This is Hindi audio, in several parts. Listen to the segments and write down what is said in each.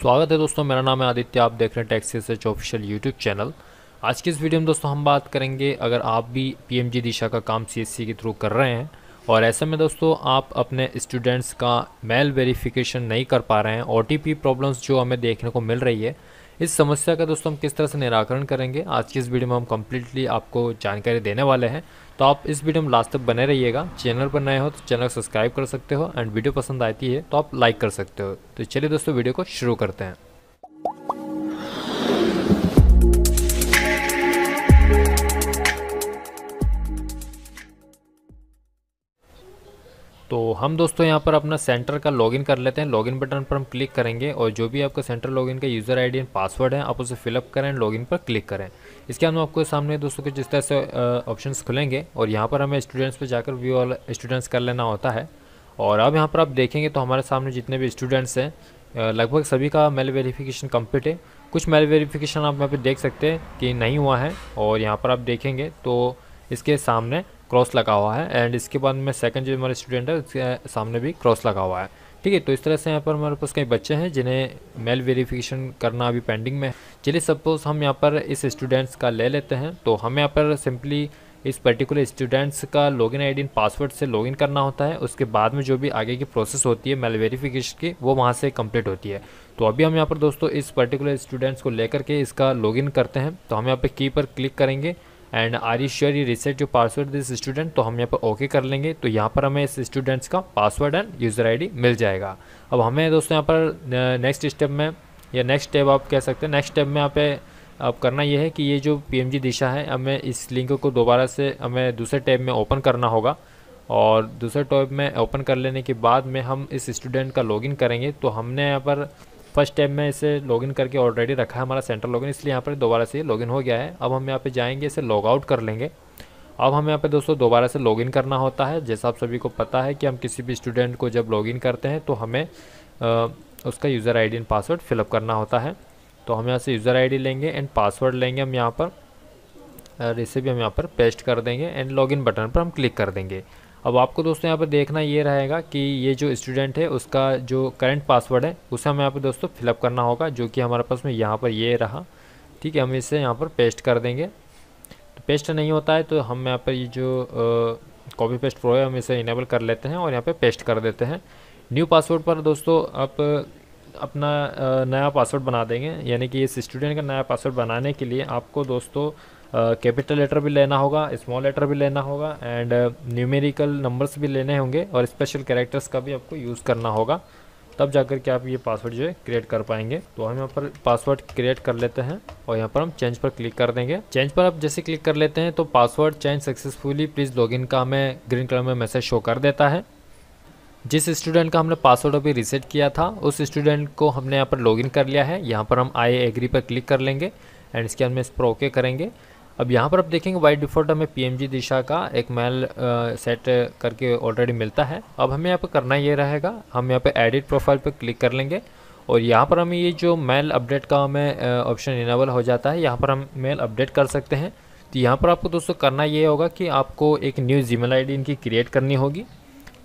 स्वागत है दोस्तों मेरा नाम है आदित्य आप देख रहे हैं taxi H official YouTube channel आज की इस वीडियो में दोस्तों हम बात करेंगे अगर आप भी पीएमजी दिशा का काम सीएससी के थ्रू कर रहे हैं और ऐसे में दोस्तों आप अपने स्टूडेंट्स का मेल वेरिफिकेशन नहीं कर पा रहे हैं ओ प्रॉब्लम्स जो हमें देखने को मिल रही है इस समस्या का दोस्तों हम किस तरह से निराकरण करेंगे आज की इस वीडियो में हम कम्प्लीटली आपको जानकारी देने वाले हैं तो आप इस वीडियो में लास्ट तक बने रहिएगा चैनल पर नए हो तो चैनल सब्सक्राइब कर सकते हो एंड वीडियो पसंद आती है तो आप लाइक कर सकते हो तो चलिए दोस्तों वीडियो को शुरू करते हैं तो हम दोस्तों यहाँ पर अपना सेंटर का लॉगिन कर लेते हैं लॉगिन बटन पर हम क्लिक करेंगे और जो भी आपका सेंटर लॉगिन का यूज़र आईडी एंड पासवर्ड है आप उसे फिलअप करें लॉगिन पर क्लिक करें इसके अंदर आपको सामने दोस्तों के जिस तरह से ऑप्शन खुलेंगे और यहाँ पर हमें स्टूडेंट्स पर जाकर व्यू ऑल स्टूडेंट्स कर लेना होता है और अब यहाँ पर आप देखेंगे तो हमारे सामने जितने भी स्टूडेंट्स हैं लगभग सभी का मेल वेरिफिकेशन कम्प्लीट है कुछ मेल वेरिफिकेशन आप यहाँ पर देख सकते हैं कि नहीं हुआ है और यहाँ पर आप देखेंगे तो इसके सामने क्रॉस लगा हुआ है एंड इसके बाद में सेकंड जो हमारे स्टूडेंट है उसके सामने भी क्रॉस लगा हुआ है ठीक है तो इस तरह से यहाँ पर हमारे पास कई बच्चे हैं जिन्हें मेल वेरिफिकेशन करना अभी पेंडिंग में चलिए सपोज़ हम यहाँ पर इस स्टूडेंट्स का ले लेते हैं तो हम यहाँ पर सिंपली इस पर्टिकुलर स्टूडेंट्स का लॉगिन आईडी पासवर्ड से लॉगिन करना होता है उसके बाद में जो भी आगे की प्रोसेस होती है मेल वेरिफिकेशन की वो वहाँ से कंप्लीट होती है तो अभी हम यहाँ पर दोस्तों इस पर्टिकुलर स्टूडेंट्स को लेकर के इसका लॉगिन करते हैं तो हम यहाँ पर की पर क्लिक करेंगे and are you sure you reset your password this student तो हम यहाँ पर ओके कर लेंगे तो यहाँ पर हमें इस स्टूडेंट्स का पासवर्ड एंड यूज़र डी मिल जाएगा अब हमें दोस्तों यहाँ पर नेक्स्ट स्टेप में या नेक्स्ट स्टेप आप कह सकते हैं नेक्स्ट स्टेप में यहाँ पे अब करना यह है कि ये जो जी दिशा है हमें इस लिंक को दोबारा से हमें दूसरे टैब में ओपन करना होगा और दूसरे टैब में ओपन कर लेने के बाद में हम इस स्टूडेंट का लॉगिन करेंगे तो हमने यहाँ पर फर्स्ट टाइम में इसे लॉगिन करके ऑलरेडी रखा है हमारा सेंटर लॉगिन इसलिए यहाँ पर दोबारा से लॉगिन हो गया है अब हम यहाँ पे जाएंगे इसे लॉग आउट कर लेंगे अब हमें यहाँ पे दोस्तों दोबारा से लॉगिन करना होता है जैसा आप सभी को पता है कि हम किसी भी स्टूडेंट को जब लॉगिन करते हैं तो हमें आ, उसका user ID and password fill up करना होता है तो हम यहाँ से यूज़र आई लेंगे एंड पासवर्ड लेंगे हम यहाँ पर और इसे भी हम यहाँ पर पेस्ट कर देंगे एंड लॉगिन बटन पर हम क्लिक कर देंगे अब आपको दोस्तों यहाँ पर देखना ये रहेगा कि ये जो स्टूडेंट है उसका जो करंट पासवर्ड है उसे हमें यहाँ पर दोस्तों फिलअप करना होगा जो कि हमारे पास में यहाँ पर ये रहा ठीक है हम इसे यहाँ पर पेस्ट कर देंगे तो पेस्ट नहीं होता है तो हम यहाँ पर ये जो कॉपी पेस्ट प्रो है हम इसे इनेबल कर लेते हैं और यहाँ पर पे पेस्ट कर देते हैं न्यू पासवर्ड पर दोस्तों आप अपना नया पासवर्ड बना देंगे यानी कि इस स्टूडेंट का नया पासवर्ड बनाने के लिए आपको दोस्तों कैपिटल लेटर भी लेना होगा स्मॉल लेटर भी लेना होगा एंड न्यूमेरिकल नंबर्स भी लेने होंगे और स्पेशल कैरेक्टर्स का भी आपको यूज़ करना होगा तब जाकर के आप ये पासवर्ड जो है क्रिएट कर पाएंगे तो हम यहाँ पर पासवर्ड क्रिएट कर लेते हैं और यहाँ पर हम चेंज पर क्लिक कर देंगे चेंज पर आप जैसे क्लिक कर लेते हैं तो password change successfully please login का हमें ग्रीन कलर में मैसेज शो कर देता है जिस स्टूडेंट का हमने पासवर्ड अभी रिसेट किया था उस स्टूडेंट को हमने यहाँ पर लॉगिन कर लिया है यहाँ पर हम आई एग्री पर क्लिक कर लेंगे एंड इसके में इस पर ओके करेंगे अब यहाँ पर आप देखेंगे वाइट डिफ़ॉल्ट हमें पी दिशा का एक मेल सेट करके ऑलरेडी मिलता है अब हमें यहाँ पर करना ये रहेगा हम यहाँ पर एडिट प्रोफाइल पर क्लिक कर लेंगे और यहाँ पर हमें ये जो मेल अपडेट का हमें ऑप्शन इनेबल हो जाता है यहाँ पर हम मेल अपडेट कर सकते हैं तो यहाँ पर आपको दोस्तों करना ये होगा कि आपको एक न्यू जी मेल इनकी क्रिएट करनी होगी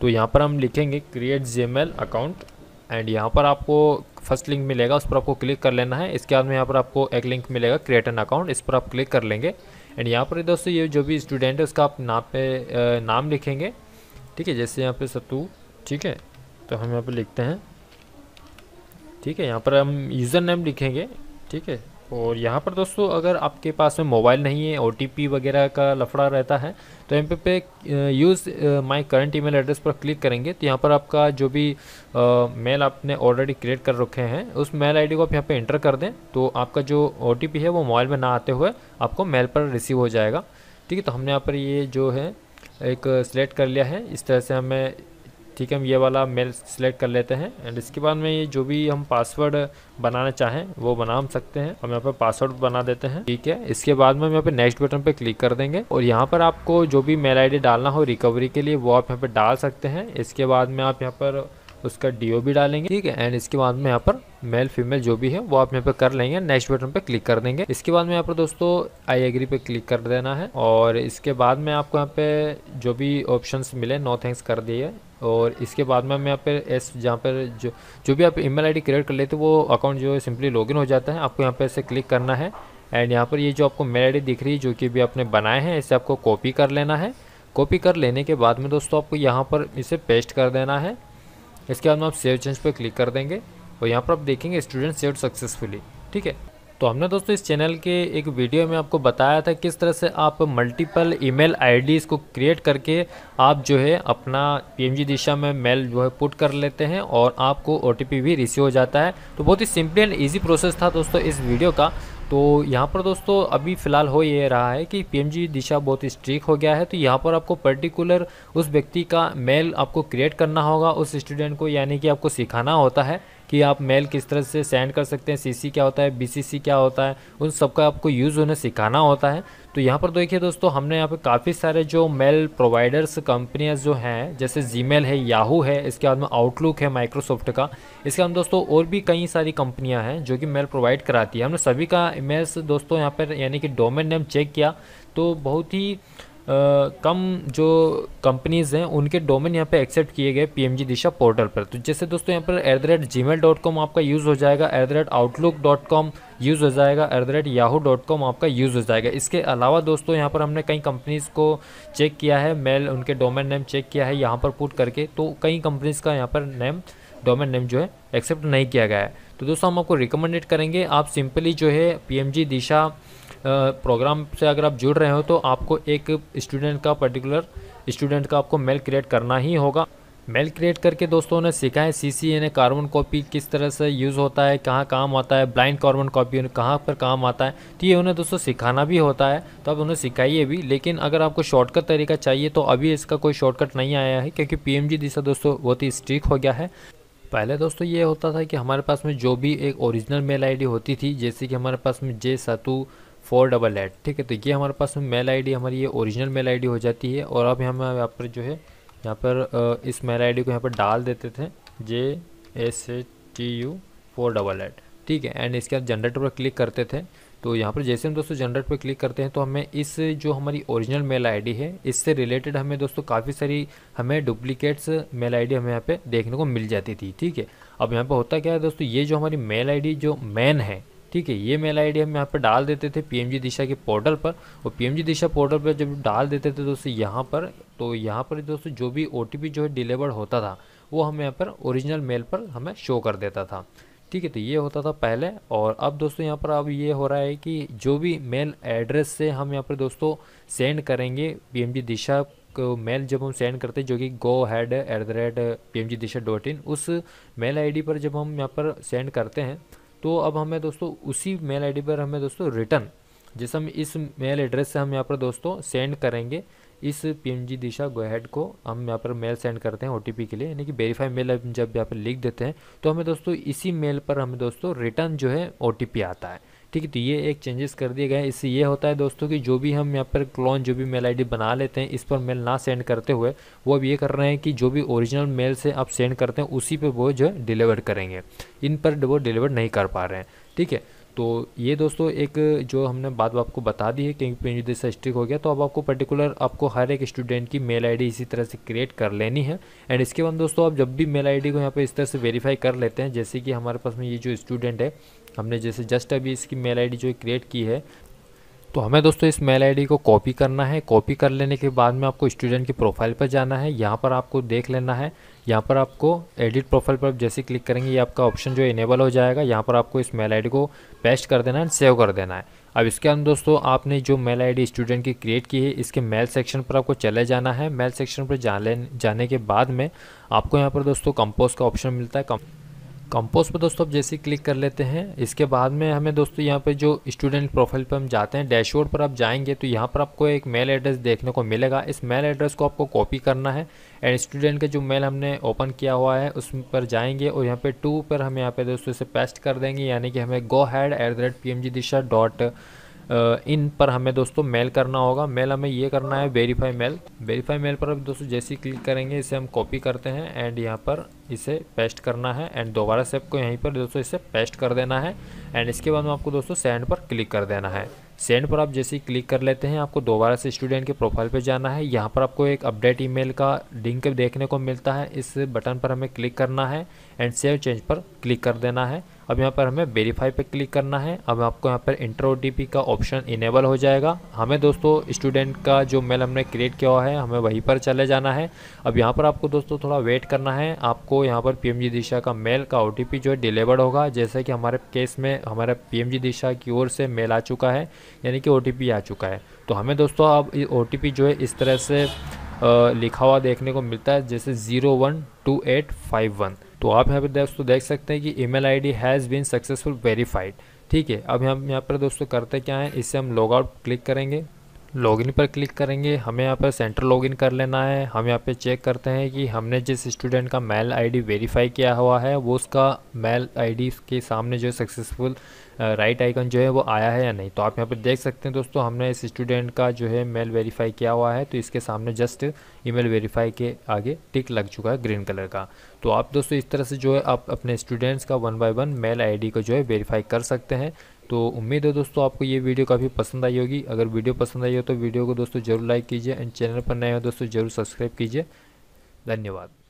तो यहाँ पर हम लिखेंगे क्रिएट जी अकाउंट एंड यहाँ पर आपको फर्स्ट लिंक मिलेगा उस पर आपको क्लिक कर लेना है इसके बाद में यहाँ पर आपको एक लिंक मिलेगा क्रिएट एन अकाउंट इस पर आप क्लिक कर लेंगे एंड यहाँ पर दोस्तों ये जो भी स्टूडेंट है उसका आप नाम पे नाम लिखेंगे ठीक है जैसे यहाँ पे सतू ठीक है तो हम यहाँ पर लिखते हैं ठीक है यहाँ पर हम यूज़र नेम लिखेंगे ठीक है और यहाँ पर दोस्तों अगर आपके पास में मोबाइल नहीं है ओ वगैरह का लफड़ा रहता है तो एम पे use my current email address पर क्लिक करेंगे तो यहाँ पर आपका जो भी मेल आपने ऑलरेडी क्रिएट कर रखे हैं उस मेल आईडी को आप यहाँ पे एंटर कर दें तो आपका जो ओ है वो मोबाइल में ना आते हुए आपको मेल पर रिसीव हो जाएगा ठीक है तो हमने यहाँ पर ये जो है एक सिलेक्ट कर लिया है इस तरह से हमें ठीक है हम ये वाला मेल सिलेक्ट कर लेते हैं एंड इसके बाद में ये जो भी हम पासवर्ड बनाना चाहें वो बना सकते हैं हम यहाँ पर पासवर्ड बना देते हैं ठीक है इसके बाद में हम यहाँ पे नेक्स्ट बटन पे क्लिक कर देंगे और यहाँ पर आपको जो भी मेल आईडी डालना हो रिकवरी के लिए वो आप यहाँ पर डाल सकते हैं इसके बाद में आप यहाँ पर उसका डीओ भी डालेंगे ठीक है एंड इसके बाद में यहाँ पर मेल फीमेल जो भी है वो आप यहाँ पे कर लेंगे नेक्स्ट बटन पे क्लिक कर देंगे इसके बाद में यहाँ पर दोस्तों आई एग्री पे क्लिक कर देना है और इसके बाद में आपको यहाँ पे जो भी ऑप्शन मिले नो थैंक्स कर दिए और इसके बाद में हम यहाँ पर एस जहाँ पर जो जो भी आप ईमेल आईडी क्रिएट कर लेते वो अकाउंट जो है सिंपली लॉगिन हो जाता है आपको यहाँ पर इसे क्लिक करना है एंड यहाँ पर ये जो आपको मेल आई दिख रही है जो कि भी आपने बनाए हैं इसे आपको कॉपी कर लेना है कॉपी कर लेने के बाद में दोस्तों आपको यहाँ पर इसे पेस्ट कर देना है इसके बाद में आप सेव चेंज पर क्लिक कर देंगे और यहाँ पर आप देखेंगे स्टूडेंट सेव सक्सेसफुली ठीक है तो हमने दोस्तों इस चैनल के एक वीडियो में आपको बताया था किस तरह से आप मल्टीपल ईमेल आईडीज़ को क्रिएट करके आप जो है अपना पीएमजी दिशा में मेल जो है पुट कर लेते हैं और आपको ओ भी रिसीव हो जाता है तो बहुत ही सिंपली एंड ईजी प्रोसेस था दोस्तों इस वीडियो का तो यहाँ पर दोस्तों अभी फ़िलहाल हो ये रहा है कि पीएमजी दिशा बहुत स्ट्रिक हो गया है तो यहाँ पर आपको पर्टिकुलर उस व्यक्ति का मेल आपको क्रिएट करना होगा उस स्टूडेंट को यानी कि आपको सिखाना होता है कि आप मेल किस तरह से सेंड कर सकते हैं सीसी क्या होता है बीसीसी क्या होता है उन सब का आपको यूज़ उन्हें सिखाना होता है तो यहाँ पर देखिए दोस्तों हमने यहाँ पे काफ़ी सारे जो मेल प्रोवाइडर्स कंपनियाँ जो हैं जैसे जीमेल है याहू है इसके बाद में आउटलुक है माइक्रोसॉफ्ट का इसके बाद दोस्तों और भी कई सारी कंपनियाँ हैं जो कि मेल प्रोवाइड कराती है हमने सभी का मेल्स दोस्तों यहाँ पर यानी कि डोमेन नेम चेक किया तो बहुत ही कम जो कंपनीज़ हैं उनके डोमेन यहाँ पे एक्सेप्ट किए गए पीएमजी दिशा पोर्टल पर तो जैसे दोस्तों यहाँ पर at the rate Gmail dot com आपका यूज़ हो जाएगा at the rate Outlook dot com use हो जाएगा at the rate Yahoo dot com आपका यूज़ हो जाएगा इसके अलावा दोस्तों यहाँ पर हमने कई कंपनीज़ को चेक किया है मेल उनके डोमेन नेम चेक किया है यहाँ पर पुट करके तो कई कंपनीज़ का यहाँ पर नेम डोमेन नेम जो है एक्सेप्ट नहीं किया गया है तो दोस्तों हम आपको रिकमेंडेड करेंगे आप सिंपली जो है पी दिशा प्रोग्राम से अगर आप जुड़ रहे हो तो आपको एक स्टूडेंट का पर्टिकुलर स्टूडेंट का आपको मेल क्रिएट करना ही होगा मेल क्रिएट करके दोस्तों ने सीखा है सी सी एन कार्बन कॉपी किस तरह से यूज़ होता है कहाँ काम आता है ब्लाइंड कार्बन कॉपी कहाँ पर काम आता है तो ये उन्हें दोस्तों सिखाना भी होता है तो अब उन्हें सिखाइए भी लेकिन अगर आपको शॉर्टकट तरीका चाहिए तो अभी इसका कोई शॉर्टकट नहीं आया है क्योंकि पी एम जी दिशा दोस्तों बहुत ही स्ट्रिक हो गया है पहले दोस्तों ये होता था कि हमारे पास में जो भी एक ओरिजिनल मेल डी होती थी जैसे कि हमारे पास में J S T U four double eight ठीक है तो ये हमारे पास मेल आईडी हमारी ये ओरिजिनल मेल आईडी हो जाती है और अब हम यहाँ पर जो है यहाँ पर इस मेल आईडी को यहाँ पर डाल देते थे J S T U four double eight ठीक है एंड इसके बाद जनरेटर पर क्लिक करते थे तो यहाँ पर जैसे हम दोस्तों जनरेट पर क्लिक करते हैं तो हमें इस जो हमारी ओरिजिनल मेल आईडी है इससे रिलेटेड हमें दोस्तों काफ़ी सारी हमें डुप्लीकेट्स मेल आईडी हमें यहाँ पे देखने को मिल जाती थी ठीक है अब यहाँ पे होता क्या है दोस्तों ये जो हमारी मेल आईडी जो मेन है ठीक है ये मेल आई हम यहाँ पर डाल देते थे पीएमजी दिशा के पोर्टल पर और पीएमजी दिशा पोर्टल पर जब डाल देते थे दोस्तों यहाँ पर तो यहाँ पर दोस्तों जो भी ओ जो है डिलीवर्ड होता था वो हमें यहाँ पर ओरिजिनल मेल पर हमें शो कर देता था ठीक है तो ये होता था पहले और अब दोस्तों यहाँ पर अब ये हो रहा है कि जो भी मेल एड्रेस से हम यहाँ पर दोस्तों सेंड करेंगे पी दिशा को मेल जब हम सेंड करते हैं जो कि Gohad at the rate P Disha dot in उस मेल आईडी पर जब हम यहाँ पर सेंड करते हैं तो अब हमें दोस्तों उसी मेल आईडी पर हमें दोस्तों रिटर्न जैसे हम इस मेल एड्रेस से हम यहाँ पर दोस्तों सेंड करेंगे इस पीएमजी दिशा गोहेड को हम यहाँ पर मेल सेंड करते हैं ओटीपी के लिए यानी कि वेरीफाई मेल जब यहाँ पर लिख देते हैं तो हमें दोस्तों इसी मेल पर हमें दोस्तों रिटर्न जो है ओटीपी आता है ठीक है तो ये एक चेंजेस कर दिए गए इससे ये होता है दोस्तों कि जो भी हम यहाँ पर क्लोन जो भी मेल आईडी बना लेते हैं इस पर मेल ना सेंड करते हुए वो अब ये कर रहे हैं कि जो भी ओरिजिनल मेल से आप सेंड करते हैं उसी पर वो जो है डिलीवर करेंगे इन पर वो डिलीवर नहीं कर पा रहे हैं ठीक है तो ये दोस्तों एक जो हमने बात आपको बता दी है कि प्रिंट स्ट्रिक हो गया तो अब आपको पर्टिकुलर आपको हर एक स्टूडेंट की मेल आईडी इसी तरह से क्रिएट कर लेनी है एंड इसके बाद दोस्तों आप जब भी मेल आईडी को यहाँ पे इस तरह से वेरीफाई कर लेते हैं जैसे कि हमारे पास में ये जो स्टूडेंट है हमने जैसे जस्ट अभी इसकी मेल आई जो क्रिएट की है तो हमें दोस्तों इस मेल आईडी को कॉपी करना है कॉपी कर लेने के बाद में आपको स्टूडेंट की प्रोफाइल पर जाना है यहाँ पर आपको देख लेना है यहाँ पर आपको एडिट प्रोफाइल पर जैसे क्लिक करेंगे ये आपका ऑप्शन जो इनेबल हो जाएगा यहाँ पर आपको इस मेल आईडी को पेस्ट कर देना है सेव कर देना है अब इसके अंदर दोस्तों आपने जो मेल आई स्टूडेंट की क्रिएट की है इसके मेल सेक्शन पर आपको चले जाना है मेल सेक्शन पर जाने के बाद में आपको यहाँ पर दोस्तों कंपोज का ऑप्शन मिलता है कंपोज पर दोस्तों आप जैसे क्लिक कर लेते हैं इसके बाद में हमें दोस्तों यहाँ पे जो स्टूडेंट प्रोफाइल पर हम जाते हैं डैशबोर्ड पर आप जाएंगे तो यहाँ पर आपको एक मेल एड्रेस देखने को मिलेगा इस मेल एड्रेस को आपको कॉपी करना है एंड स्टूडेंट का जो मेल हमने ओपन किया हुआ है उस पर जाएंगे और यहाँ पर टू पर हम यहाँ पे दोस्तों इसे पेस्ट कर देंगे यानी कि हमें Gohad at the rate P M G Disha dot in पर हमें दोस्तों मेल करना होगा मेल हमें ये करना है वेरीफाई मेल वेरीफाई मेल पर दोस्तों जैसे ही क्लिक करेंगे इसे हम कॉपी करते हैं एंड यहाँ पर इसे पेस्ट करना है एंड दोबारा से आपको यहीं पर दोस्तों इसे पेस्ट कर देना है एंड इसके बाद में आपको दोस्तों सेंड पर क्लिक कर देना है सेंड पर आप जैसे ही क्लिक कर लेते हैं आपको दोबारा से स्टूडेंट के प्रोफाइल पर जाना है यहाँ पर आपको एक अपडेट ईमेल का लिंक देखने को मिलता है इस बटन पर हमें क्लिक करना है एंड सेव चेंज पर क्लिक कर देना है अब यहाँ पर हमें वेरीफाई पे क्लिक करना है अब आपको यहाँ पर इंटर ओ का ऑप्शन इनेबल हो जाएगा हमें दोस्तों स्टूडेंट का जो मेल हमने क्रिएट किया हुआ है हमें वहीं पर चले जाना है अब यहाँ पर आपको दोस्तों थोड़ा वेट करना है आपको यहाँ पर पी दिशा का मेल का ओ जो है डिलीवर्ड होगा जैसे कि हमारे केस में हमारे पी दिशा की ओर से मेल आ चुका है यानी कि ओ आ चुका है तो हमें दोस्तों अब ओ जो है इस तरह से लिखा हुआ देखने को मिलता है जैसे zero one two eight five one तो आप यहाँ पर दोस्तों तो देख सकते हैं कि I D has been successful verified ठीक है अब हम यहाँ पर दोस्तों करते क्या है इससे हम लॉग आउट क्लिक करेंगे लॉगिन पर क्लिक करेंगे हमें यहाँ पर सेंटर लॉगिन कर लेना है हम यहाँ पे चेक करते हैं कि हमने जिस स्टूडेंट का मेल आईडी वेरीफाई किया हुआ है वो उसका मेल आईडी के सामने जो सक्सेसफुल राइट आइकन जो है वो आया है या नहीं तो आप यहाँ पर देख सकते हैं दोस्तों हमने इस स्टूडेंट का जो है मेल वेरीफाई किया हुआ है तो इसके सामने जस्ट ईमेल वेरीफाई के आगे टिक लग चुका है ग्रीन कलर का तो आप दोस्तों इस तरह से जो है आप अपने स्टूडेंट्स का one by one mail ID को जो है वेरीफाई कर सकते हैं तो उम्मीद है दोस्तों आपको ये वीडियो काफ़ी पसंद आई होगी अगर वीडियो पसंद आई हो तो वीडियो को दोस्तों जरूर लाइक कीजिए एंड चैनल पर नए हो दोस्तों जरूर सब्सक्राइब कीजिए धन्यवाद